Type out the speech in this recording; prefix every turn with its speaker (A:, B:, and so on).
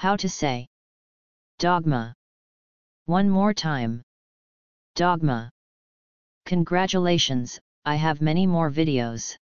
A: How to say. Dogma. One more time. Dogma. Congratulations, I have many more videos.